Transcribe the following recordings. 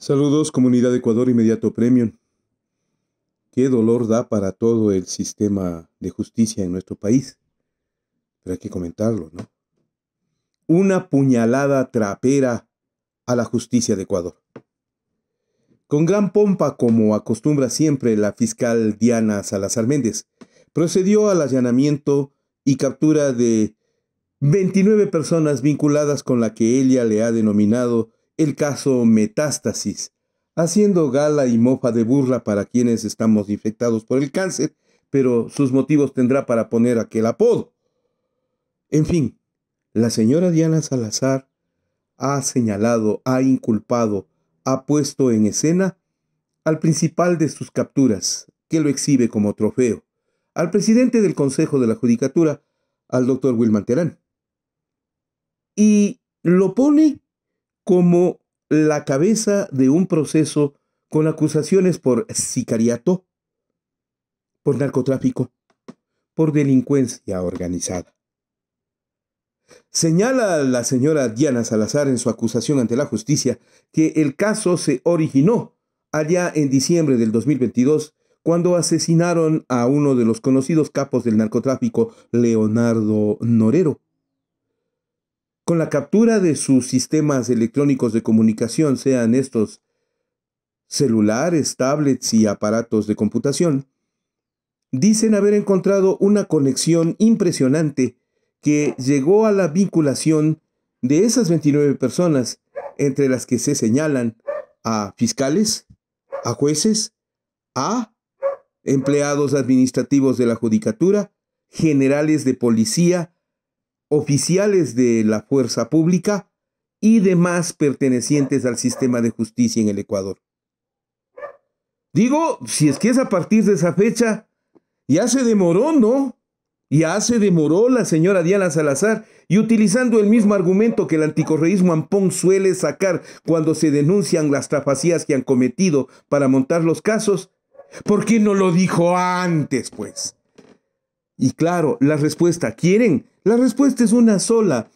Saludos comunidad de Ecuador Inmediato Premium. Qué dolor da para todo el sistema de justicia en nuestro país. Pero hay que comentarlo, ¿no? Una puñalada trapera a la justicia de Ecuador. Con gran pompa, como acostumbra siempre la fiscal Diana Salazar Méndez, procedió al allanamiento y captura de 29 personas vinculadas con la que ella le ha denominado el caso metástasis, haciendo gala y mofa de burla para quienes estamos infectados por el cáncer, pero sus motivos tendrá para poner aquel apodo. En fin, la señora Diana Salazar ha señalado, ha inculpado, ha puesto en escena al principal de sus capturas, que lo exhibe como trofeo, al presidente del Consejo de la Judicatura, al doctor Wilman Terán. Y lo pone como la cabeza de un proceso con acusaciones por sicariato, por narcotráfico, por delincuencia organizada. Señala la señora Diana Salazar en su acusación ante la justicia que el caso se originó allá en diciembre del 2022 cuando asesinaron a uno de los conocidos capos del narcotráfico, Leonardo Norero, con la captura de sus sistemas electrónicos de comunicación, sean estos celulares, tablets y aparatos de computación, dicen haber encontrado una conexión impresionante que llegó a la vinculación de esas 29 personas, entre las que se señalan a fiscales, a jueces, a empleados administrativos de la judicatura, generales de policía, oficiales de la fuerza pública y demás pertenecientes al sistema de justicia en el Ecuador. Digo, si es que es a partir de esa fecha, ya se demoró, ¿no? Ya se demoró la señora Diana Salazar y utilizando el mismo argumento que el anticorreísmo ampón suele sacar cuando se denuncian las trafacías que han cometido para montar los casos, ¿por qué no lo dijo antes, pues? Y claro, la respuesta, ¿quieren la respuesta es una sola.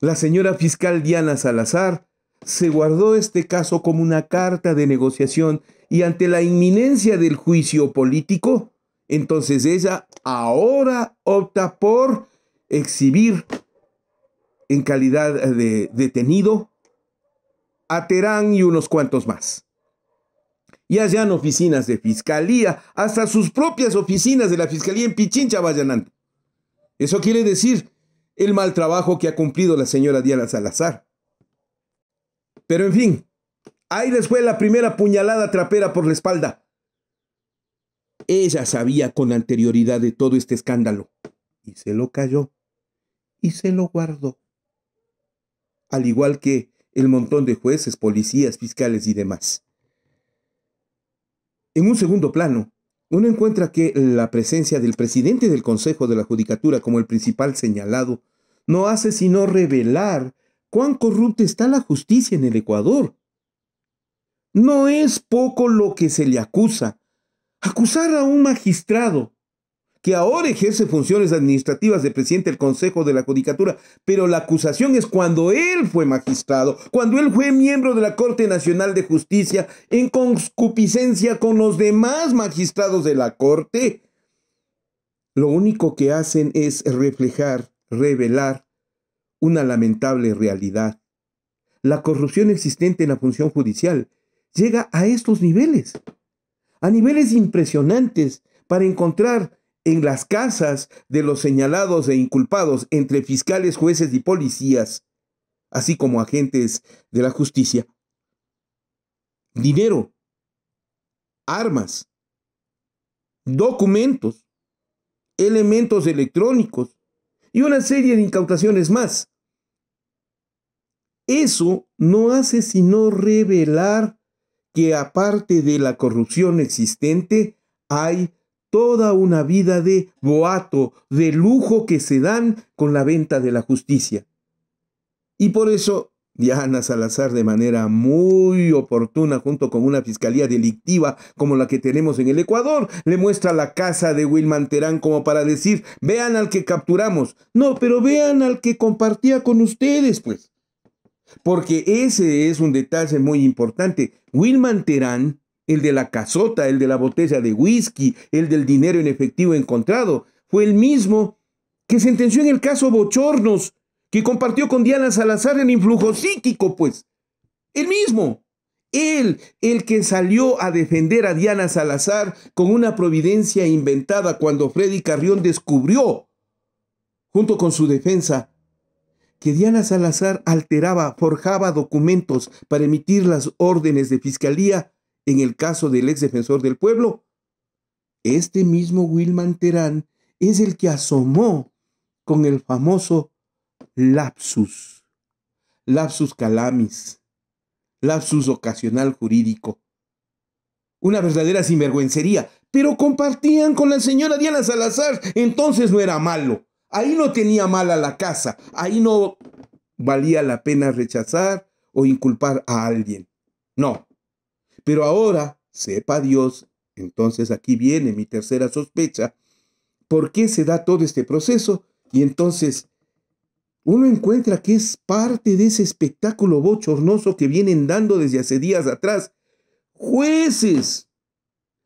La señora fiscal Diana Salazar se guardó este caso como una carta de negociación y ante la inminencia del juicio político, entonces ella ahora opta por exhibir en calidad de detenido a Terán y unos cuantos más. Y allá oficinas de fiscalía, hasta sus propias oficinas de la fiscalía en Pichincha vayan Eso quiere decir el mal trabajo que ha cumplido la señora Diana Salazar. Pero en fin, ahí les fue la primera puñalada trapera por la espalda. Ella sabía con anterioridad de todo este escándalo y se lo cayó y se lo guardó. Al igual que el montón de jueces, policías, fiscales y demás. En un segundo plano, uno encuentra que la presencia del presidente del Consejo de la Judicatura como el principal señalado no hace sino revelar cuán corrupta está la justicia en el Ecuador. No es poco lo que se le acusa. Acusar a un magistrado que ahora ejerce funciones administrativas de presidente del Consejo de la Judicatura, pero la acusación es cuando él fue magistrado, cuando él fue miembro de la Corte Nacional de Justicia, en concupiscencia con los demás magistrados de la Corte. Lo único que hacen es reflejar, revelar una lamentable realidad. La corrupción existente en la función judicial llega a estos niveles, a niveles impresionantes, para encontrar en las casas de los señalados e inculpados entre fiscales, jueces y policías, así como agentes de la justicia. Dinero, armas, documentos, elementos electrónicos y una serie de incautaciones más. Eso no hace sino revelar que aparte de la corrupción existente hay toda una vida de boato, de lujo que se dan con la venta de la justicia. Y por eso Diana Salazar de manera muy oportuna junto con una fiscalía delictiva como la que tenemos en el Ecuador, le muestra la casa de Wilman Terán como para decir, vean al que capturamos. No, pero vean al que compartía con ustedes, pues. Porque ese es un detalle muy importante. Wilman Terán el de la casota, el de la botella de whisky, el del dinero en efectivo encontrado, fue el mismo que sentenció en el caso Bochornos, que compartió con Diana Salazar el influjo psíquico, pues. El mismo. Él, el que salió a defender a Diana Salazar con una providencia inventada cuando Freddy Carrión descubrió, junto con su defensa, que Diana Salazar alteraba, forjaba documentos para emitir las órdenes de fiscalía en el caso del ex defensor del pueblo, este mismo Wilman Terán es el que asomó con el famoso lapsus, lapsus calamis, lapsus ocasional jurídico. Una verdadera sinvergüencería, pero compartían con la señora Diana Salazar, entonces no era malo. Ahí no tenía mal a la casa, ahí no valía la pena rechazar o inculpar a alguien. No, pero ahora, sepa Dios, entonces aquí viene mi tercera sospecha, ¿por qué se da todo este proceso? Y entonces uno encuentra que es parte de ese espectáculo bochornoso que vienen dando desde hace días atrás. Jueces,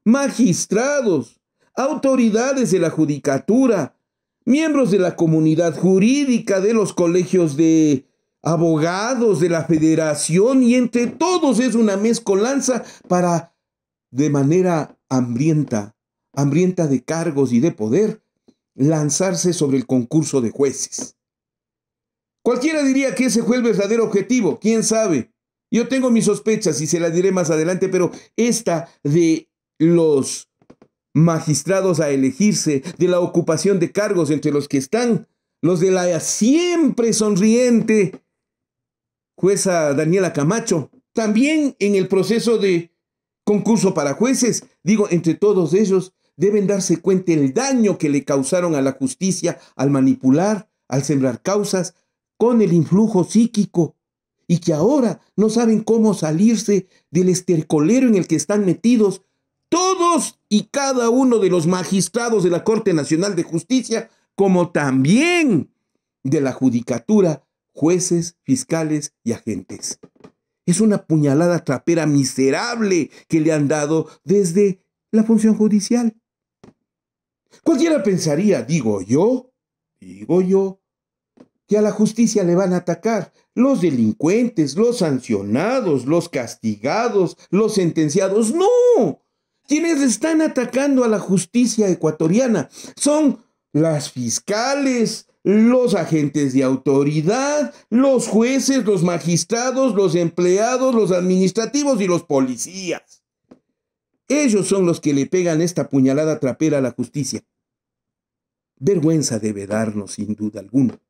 magistrados, autoridades de la judicatura, miembros de la comunidad jurídica, de los colegios de abogados de la federación y entre todos es una mezcolanza para, de manera hambrienta, hambrienta de cargos y de poder, lanzarse sobre el concurso de jueces. Cualquiera diría que ese fue el verdadero objetivo, quién sabe. Yo tengo mis sospechas y se las diré más adelante, pero esta de los magistrados a elegirse, de la ocupación de cargos entre los que están, los de la siempre sonriente jueza Daniela Camacho, también en el proceso de concurso para jueces, digo, entre todos ellos, deben darse cuenta el daño que le causaron a la justicia al manipular, al sembrar causas, con el influjo psíquico, y que ahora no saben cómo salirse del estercolero en el que están metidos todos y cada uno de los magistrados de la Corte Nacional de Justicia, como también de la Judicatura jueces, fiscales y agentes. Es una puñalada trapera miserable que le han dado desde la función judicial. Cualquiera pensaría, digo yo, digo yo, que a la justicia le van a atacar los delincuentes, los sancionados, los castigados, los sentenciados. No, quienes están atacando a la justicia ecuatoriana son las fiscales, los agentes de autoridad, los jueces, los magistrados, los empleados, los administrativos y los policías. Ellos son los que le pegan esta puñalada trapera a la justicia. Vergüenza debe darnos, sin duda alguna.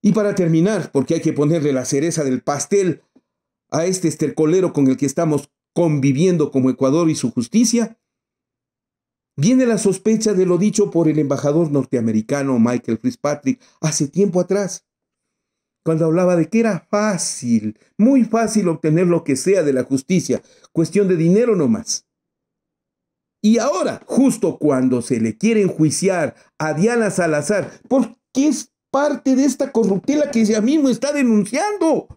Y para terminar, porque hay que ponerle la cereza del pastel a este estercolero con el que estamos conviviendo como Ecuador y su justicia, Viene la sospecha de lo dicho por el embajador norteamericano Michael Fitzpatrick hace tiempo atrás, cuando hablaba de que era fácil, muy fácil obtener lo que sea de la justicia, cuestión de dinero nomás. Y ahora, justo cuando se le quiere enjuiciar a Diana Salazar, porque es parte de esta corruptela que ella mismo está denunciando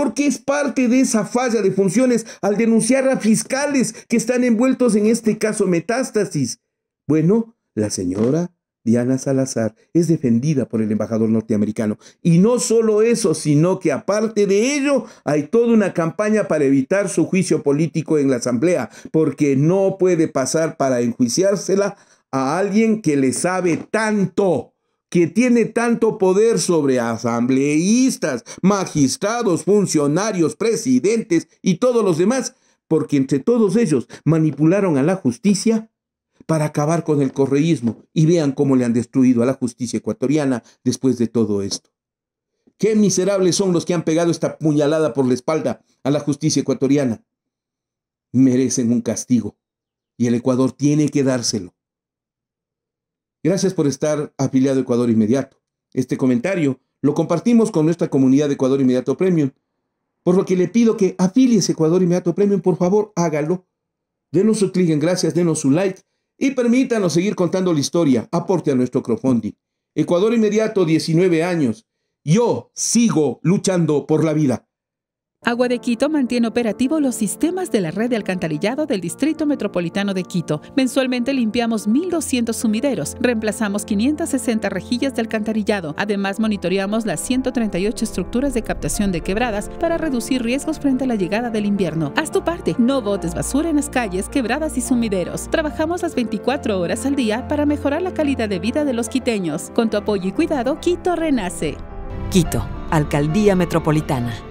porque es parte de esa falla de funciones al denunciar a fiscales que están envueltos en este caso metástasis. Bueno, la señora Diana Salazar es defendida por el embajador norteamericano. Y no solo eso, sino que aparte de ello hay toda una campaña para evitar su juicio político en la Asamblea, porque no puede pasar para enjuiciársela a alguien que le sabe tanto que tiene tanto poder sobre asambleístas, magistrados, funcionarios, presidentes y todos los demás, porque entre todos ellos manipularon a la justicia para acabar con el correísmo y vean cómo le han destruido a la justicia ecuatoriana después de todo esto. Qué miserables son los que han pegado esta puñalada por la espalda a la justicia ecuatoriana. Merecen un castigo y el Ecuador tiene que dárselo. Gracias por estar afiliado a Ecuador Inmediato. Este comentario lo compartimos con nuestra comunidad de Ecuador Inmediato Premium, por lo que le pido que afilies Ecuador Inmediato Premium, por favor, hágalo. Denos su clic en gracias, denos su like y permítanos seguir contando la historia. Aporte a nuestro crowdfunding. Ecuador Inmediato, 19 años. Yo sigo luchando por la vida. Agua de Quito mantiene operativo los sistemas de la red de alcantarillado del Distrito Metropolitano de Quito. Mensualmente limpiamos 1.200 sumideros, reemplazamos 560 rejillas de alcantarillado. Además, monitoreamos las 138 estructuras de captación de quebradas para reducir riesgos frente a la llegada del invierno. Haz tu parte, no botes basura en las calles, quebradas y sumideros. Trabajamos las 24 horas al día para mejorar la calidad de vida de los quiteños. Con tu apoyo y cuidado, Quito renace. Quito, Alcaldía Metropolitana.